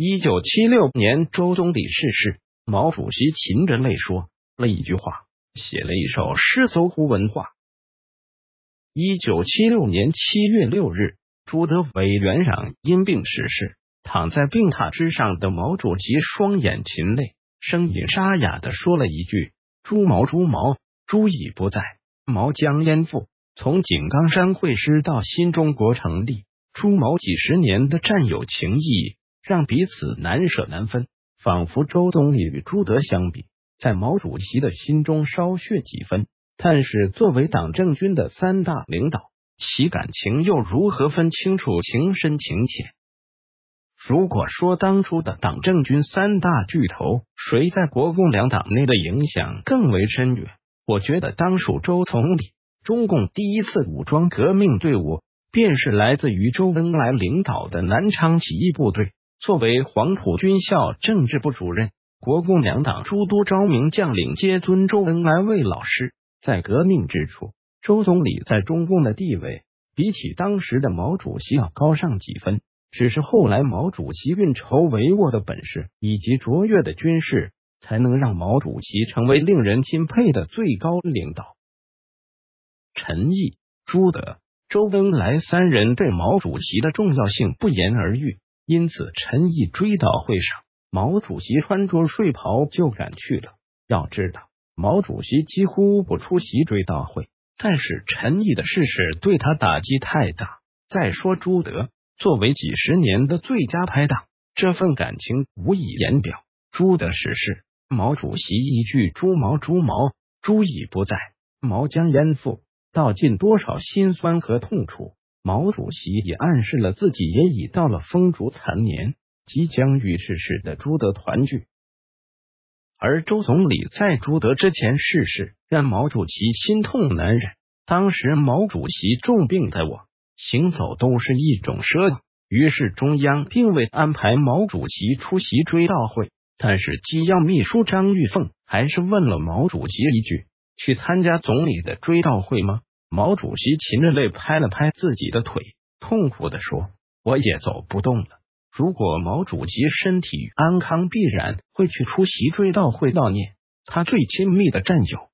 一九七六年，周总理逝世，毛主席噙着泪说了一句话，写了一首诗搜狐文化。一九七六年七月六日，朱德委员长因病逝世，躺在病榻之上的毛主席双眼噙泪，声音沙哑的说了一句：“朱毛朱毛，朱已不在，毛将焉附？”从井冈山会师到新中国成立，朱毛几十年的战友情谊。让彼此难舍难分，仿佛周总理与朱德相比，在毛主席的心中稍逊几分。但是，作为党政军的三大领导，其感情又如何分清楚情深情浅？如果说当初的党政军三大巨头，谁在国共两党内的影响更为深远？我觉得当属周总理。中共第一次武装革命队伍，便是来自于周恩来领导的南昌起义部队。作为黄埔军校政治部主任，国共两党诸多昭明将领皆尊周恩来为老师。在革命之初，周总理在中共的地位比起当时的毛主席要高上几分。只是后来毛主席运筹帷幄的本事以及卓越的军事，才能让毛主席成为令人钦佩的最高领导。陈毅、朱德、周恩来三人对毛主席的重要性不言而喻。因此，陈毅追悼会上，毛主席穿着睡袍就赶去了。要知道，毛主席几乎不出席追悼会，但是陈毅的逝世对他打击太大。再说朱德，作为几十年的最佳拍档，这份感情无以言表。朱德逝世，毛主席一句“朱毛朱毛朱已不在，毛将焉附”，道尽多少心酸和痛楚。毛主席也暗示了自己也已到了风烛残年，即将与逝世的朱德团聚。而周总理在朱德之前逝世，让毛主席心痛难忍。当时毛主席重病在我，行走都是一种奢望。于是中央并未安排毛主席出席追悼会，但是机要秘书张玉凤还是问了毛主席一句：“去参加总理的追悼会吗？”毛主席噙着泪拍了拍自己的腿，痛苦的说：“我也走不动了。”如果毛主席身体安康，必然会去出席追悼会悼念他最亲密的战友。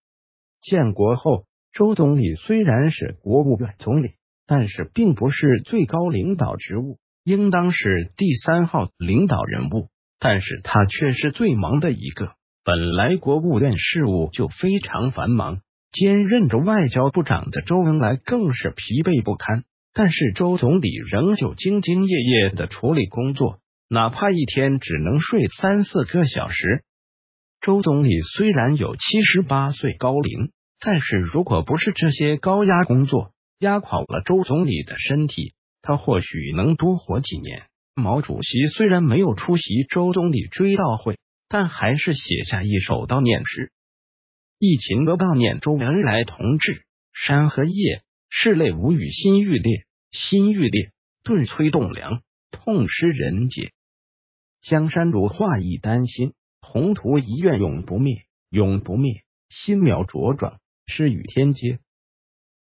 建国后，周总理虽然是国务院总理，但是并不是最高领导职务，应当是第三号领导人物，但是他却是最忙的一个。本来国务院事务就非常繁忙。兼任着外交部长的周恩来更是疲惫不堪，但是周总理仍旧兢兢业业的处理工作，哪怕一天只能睡三四个小时。周总理虽然有七十八岁高龄，但是如果不是这些高压工作压垮了周总理的身体，他或许能多活几年。毛主席虽然没有出席周总理追悼会，但还是写下一首悼念诗。一秦得悼念，周恩来同志，山河夜，室泪无语，心欲裂，心欲裂，顿摧栋梁，痛失人杰，江山如画，一丹心，宏图一愿，永不灭，永不灭，心苗茁壮，诗与天接。